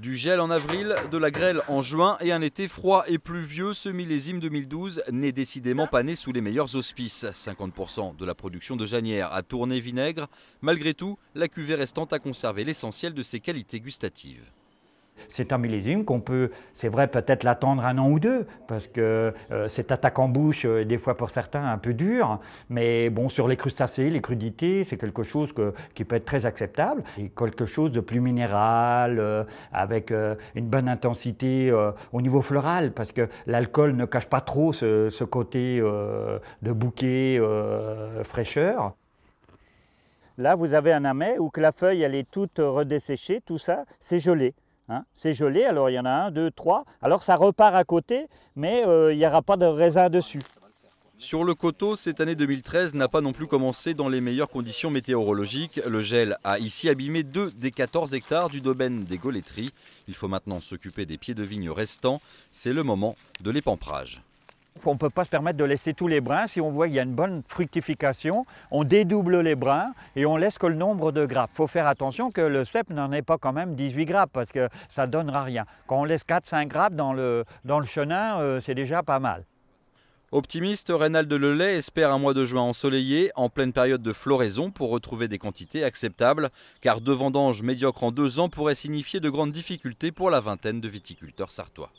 Du gel en avril, de la grêle en juin et un été froid et pluvieux, ce millésime 2012 n'est décidément pas né sous les meilleurs auspices. 50% de la production de Janière a tourné vinaigre. Malgré tout, la cuvée restante a conservé l'essentiel de ses qualités gustatives. C'est un millésime qu'on peut, c'est vrai, peut-être l'attendre un an ou deux, parce que euh, cette attaque en bouche euh, est des fois pour certains un peu dure, mais bon, sur les crustacés, les crudités, c'est quelque chose qui peut être très acceptable, et quelque chose de plus minéral, euh, avec une bonne intensité au niveau floral, parce que l'alcool ne cache pas trop ce, côté de bouquet fraîcheur. Là, vous avez un amet où que la feuille, elle est toute redesséchée, tout ça, c'est gelé. Hein. c'est gelé, alors il y en a un, deux, trois. Alors ça repart à côté, mais euh, il n'y aura pas de raisin dessus. Sur le coteau, cette année 2013 n'a pas non plus commencé dans les meilleures conditions météorologiques. Le gel a ici abîmé 2 des 14 hectares du domaine des Golétries. Il faut maintenant s'occuper des pieds de vigne restants. C'est le moment de l'épamprage on ne peut pas se permettre de laisser tous les brins. Si on voit qu'il y a une bonne fructification, on dédouble les brins et on laisse que le nombre de grappes. Il faut faire attention que le cep n'en ait pas quand même 18 grappes parce que ça ne donnera rien. Quand on laisse 4-5 grappes dans le, dans le chenin, euh, c'est déjà pas mal. Optimiste, de Lelay espère un mois de juin ensoleillé, en pleine période de floraison, pour retrouver des quantités acceptables, car deux vendanges médiocres en deux ans pourraient signifier de grandes difficultés pour la vingtaine de viticulteurs sartois.